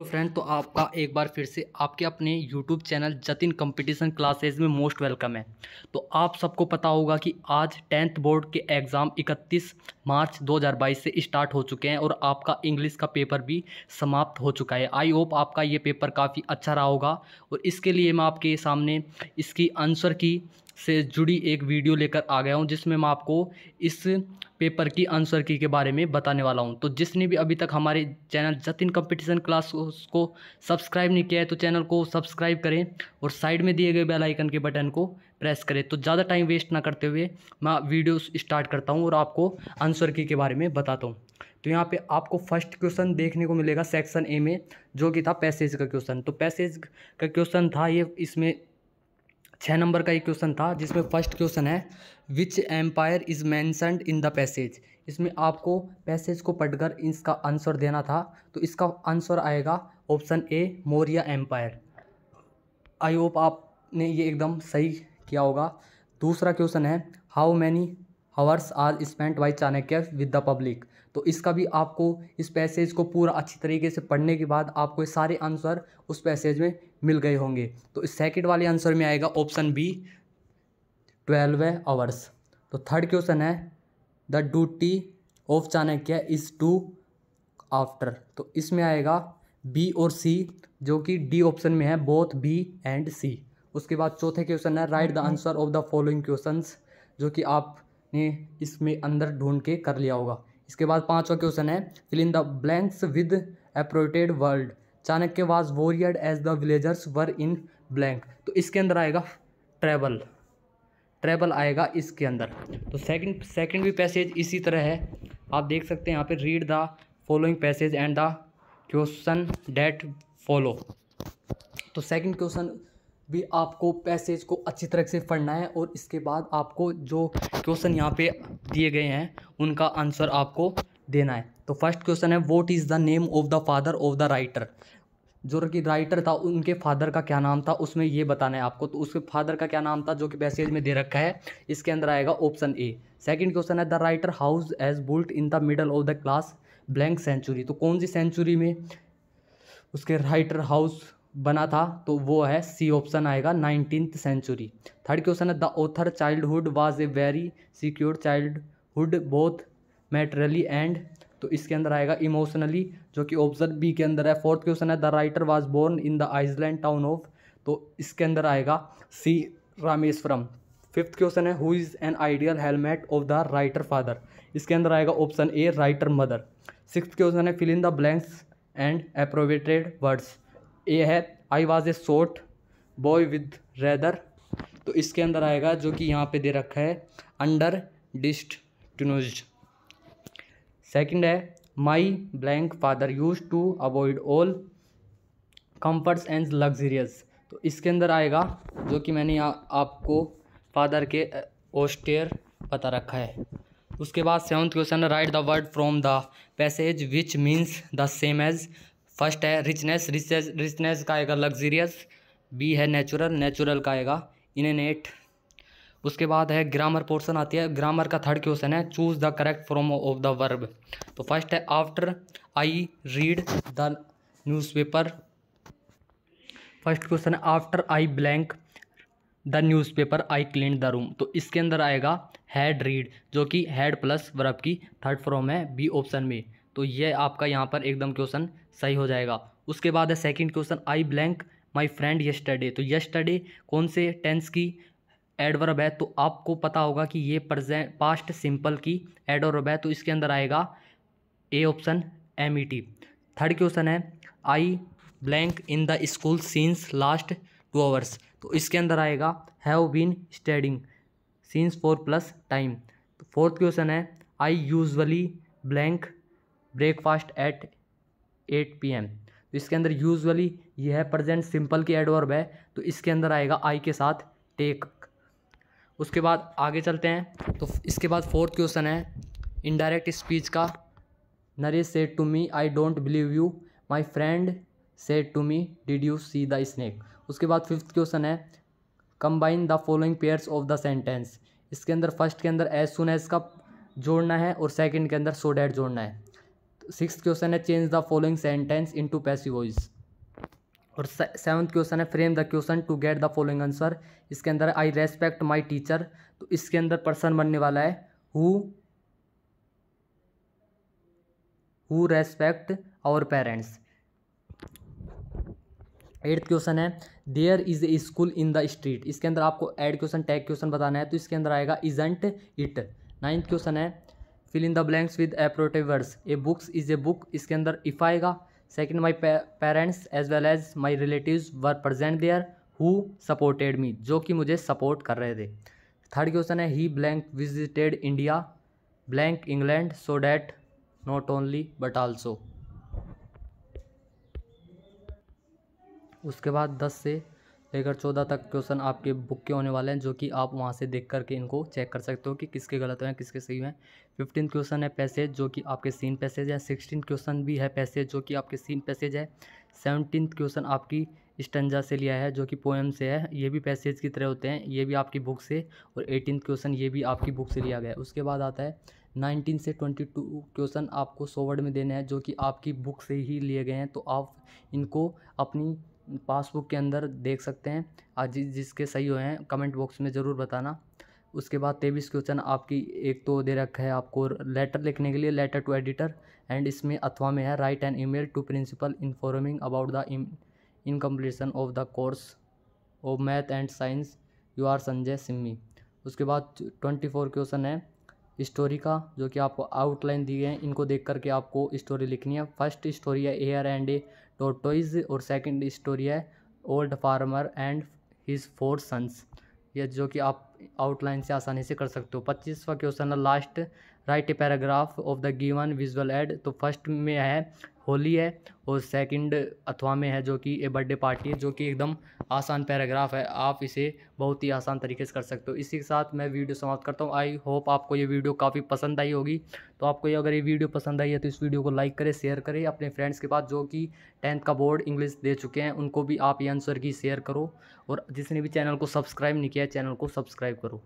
तो फ्रेंड तो आपका एक बार फिर से आपके अपने YouTube channel Jatin competition classes में मोस्ट वेलकम है तो आप सबको पता होगा कि आज टेंथ बोर्ड के एग्ज़ाम 31 मार्च 2022 से स्टार्ट हो चुके हैं और आपका इंग्लिश का पेपर भी समाप्त हो चुका है आई होप आपका ये पेपर काफ़ी अच्छा रहा होगा और इसके लिए मैं आपके सामने इसकी आंसर की से जुड़ी एक वीडियो लेकर आ गया हूँ जिसमें मैं आपको इस पेपर की आंसर की के बारे में बताने वाला हूँ तो जिसने भी अभी तक हमारे चैनल जतिन कंपटीशन क्लास को सब्सक्राइब नहीं किया है तो चैनल को सब्सक्राइब करें और साइड में दिए गए बेल आइकन के बटन को प्रेस करें तो ज़्यादा टाइम वेस्ट ना करते हुए मैं वीडियो स्टार्ट करता हूँ और आपको आंसर की के बारे में बताता हूँ तो यहाँ पे आपको फर्स्ट क्वेश्चन देखने को मिलेगा सेक्शन ए में जो कि था पैसेज का क्वेश्चन तो पैसेज का क्वेश्चन था ये इसमें छः नंबर का एक क्वेश्चन था जिसमें फर्स्ट क्वेश्चन है which empire is mentioned in the passage इसमें आपको पैसेज को पढ़कर इसका आंसर देना था तो इसका आंसर आएगा option A Maurya empire I hope आपने ये एकदम सही किया होगा दूसरा क्वेश्चन है how many hours are spent by Chanakya with the public तो इसका भी आपको इस पैसेज को पूरा अच्छी तरीके से पढ़ने के बाद आपको सारे आंसर उस पैसेज में मिल गए होंगे तो इस सेकेंड वाले आंसर में आएगा ऑप्शन बी ट्वेल्व आवर्स तो थर्ड क्वेश्चन है the duty of Chanakya is to after तो इसमें आएगा बी और सी जो कि डी ऑप्शन में है बोथ बी एंड सी उसके बाद चौथे क्वेश्चन है write the answer of the following questions जो कि आप ने इसमें अंदर ढूंढ के कर लिया होगा इसके बाद पांचवा क्वेश्चन है fill in the blanks with appropriate world Chanakya was worried as the villagers were in blank तो इसके अंदर आएगा ट्रैवल ट्रैवल आएगा इसके अंदर तो सेकंड सेकंड भी पैसेज इसी तरह है आप देख सकते हैं यहाँ पे read the following passage and the question that follow तो सेकंड क्वेश्चन भी आपको पैसेज को अच्छी तरह से पढ़ना है और इसके बाद आपको जो क्वेश्चन यहाँ पे दिए गए हैं उनका आंसर आपको देना है तो फर्स्ट क्वेश्चन है what is the name of the father of the writer जो कि राइटर था उनके फादर का क्या नाम था उसमें ये बताना है आपको तो उसके फादर का क्या नाम था जो कि पैसेज में दे रखा है इसके अंदर आएगा ऑप्शन ए सेकंड क्वेश्चन है the writer house as built in the middle of the class blank century तो कौन सी सेंचुरी में उसके राइटर हाउस बना था तो वो है सी ऑप्शन आएगा नाइनटीन्थ सेंचुरी थर्ड क्वेश्चन है the author childhood was a very secure childhood both materially and तो इसके अंदर आएगा इमोशनली जो कि ऑप्शन बी के अंदर है फोर्थ क्वेश्चन है the writer was born in the island town of तो इसके अंदर आएगा सी रामेश्वरम फिफ्थ क्वेश्चन है who is an ideal helmet of the writer father इसके अंदर आएगा option A writer mother six question है fill in the blanks and appropriate words A है I was a short boy with rather तो इसके अंदर आएगा जो कि यहाँ पे दे रखा है अंडर डिस्ट टूनोज सेकेंड है my blank father use to avoid all comforts and luxurious तो इसके अंदर आएगा जो कि मैंने आपको फादर के ओस्टेयर पता रखा है उसके बाद seventh question write the word from the passage which means the same as first है रिचनेस रिचनेस रिचनेस का आएगा लग्जीरियस बी है नेचुरल नेचुरल का आएगा इननेट उसके बाद है ग्रामर पोर्शन आती है ग्रामर का थर्ड क्वेश्चन है choose the correct form of the verb तो फर्स्ट है after I read the newspaper first question है after I blank the newspaper I clean the room तो इसके अंदर आएगा हैड रीड जो कि हैड प्लस वर्ब की थर्ड फॉर्म है बी ऑप्शन में तो ये आपका यहाँ पर एकदम क्वेश्चन सही हो जाएगा उसके बाद है second question I blank my friend yesterday तो यस्टरडे कौन से टेंस की एडवर्ब है तो आपको पता होगा कि ये प्रजेंट पास्ट सिंपल की एडवर्ब है तो इसके अंदर आएगा A option M E T third question है I blank in the school since last two hours तो इसके अंदर आएगा have been studying since four plus time fourth question है I usually blank breakfast at eight P M तो इसके अंदर usually यह है प्रजेंट सिंपल की एडवर्ब है तो इसके अंदर आएगा आई के साथ टेक उसके बाद आगे चलते हैं तो इसके बाद फोर्थ क्वेश्चन है इनडायरेक्ट स्पीच का Naresh said to me I don't believe you my friend said to me did you see the snake उसके बाद फिफ्थ क्वेश्चन है combine the following pairs of the sentence इसके अंदर फर्स्ट के अंदर as soon as का जोड़ना है और सेकंड के अंदर सो डैट जोड़ना है सिक्स क्वेश्चन है change the following sentence to passive voice और सेवन्थ क्वेश्चन है frame the question to get the following answer इसके अंदर आई रेस्पेक्ट माई टीचर तो इसके अंदर पर्सन बनने वाला है who who respect our parents eighth question है there is a school in the street इसके अंदर आपको एड क्वेश्चन टैग क्वेश्चन बताना है तो इसके अंदर आएगा इजेंट इट नाइन्थ क्वेश्चन है fill in the blanks with appropriate words a books is a book इसके अंदर इफ़ आएगा second my parents as well as my relative were present there who supported me जो कि मुझे support कर रहे थे थर्ड क्वेश्चन है he blank visited India blank England so that not only but also उसके बाद दस से लेकर चौदह तक क्वेश्चन आपके बुक के होने वाले हैं जो कि आप वहाँ से देख करके इनको चेक कर सकते हो कि किसके गलत हैं किसके सही हैं फिफ्टीन क्वेश्चन है पैसेज जो कि आपके सीन पैसेज है सिक्सटीन क्वेश्चन भी है पैसेज जो कि आपके सीन पैसेज है सेवनटीन क्वेश्चन आपकी स्टंजा से लिया है जो कि पोएम से है ये भी पैसेज की तरह होते हैं ये भी आपकी बुक से और एटीन क्वेश्चन ये भी आपकी बुक से लिया गया है उसके बाद आता है नाइनटीन से ट्वेंटी टू क्वेश्चन आपको सौ वर्ड में देने हैं जो कि आपकी बुक से ही लिए गए हैं तो आप इनको अपनी पासबुक के अंदर देख सकते हैं आज जिसके सही हुए हैं कमेंट बॉक्स में ज़रूर बताना उसके बाद तेईस क्वेश्चन आपकी एक तो दे रखा है आपको लेटर लिखने के लिए लेटर टू एडिटर एंड इसमें अथवा में है write an email to principal informing about the incompletion of the course of math and science you are Sanjay Simmi उसके बाद ट्वेंटी फोर क्वेश्चन है स्टोरी का जो कि आपको आउटलाइन दिए हैं इनको देख करके आपको स्टोरी लिखनी है फर्स्ट स्टोरी है एयर एंड ए तो टोटोइज और सेकंड स्टोरी है old farmer and his four sons ये जो कि आप आउटलाइन से आसानी से कर सकते हो पच्चीसवा क्वेश्चन है last write a paragraph of the given visual aid तो फर्स्ट में है होली है और सेकंड अथवा में है जो कि ए बर्थडे पार्टी है जो कि एकदम आसान पैराग्राफ है आप इसे बहुत ही आसान तरीके से कर सकते हो इसी के साथ मैं वीडियो समाप्त करता हूँ आई होप आपको ये वीडियो काफ़ी पसंद आई होगी तो आपको ये अगर ये वीडियो पसंद आई है तो इस वीडियो को लाइक करें शेयर करें अपने फ्रेंड्स के पास जो कि टेंथ का बोर्ड इंग्लिश दे चुके हैं उनको भी आप ये आंसर की शेयर करो और जिसने भी चैनल को सब्सक्राइब नहीं किया है चैनल को सब्सक्राइब सब्सक्राइब करो